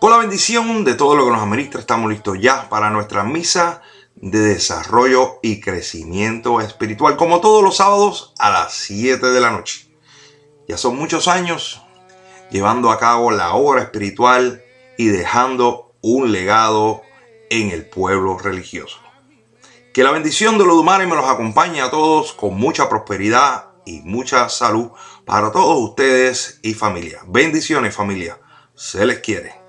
Con la bendición de todo lo que nos administra, estamos listos ya para nuestra misa de desarrollo y crecimiento espiritual, como todos los sábados a las 7 de la noche. Ya son muchos años llevando a cabo la obra espiritual y dejando un legado en el pueblo religioso. Que la bendición de los humano me los acompañe a todos con mucha prosperidad y mucha salud para todos ustedes y familia. Bendiciones familia. Se les quiere.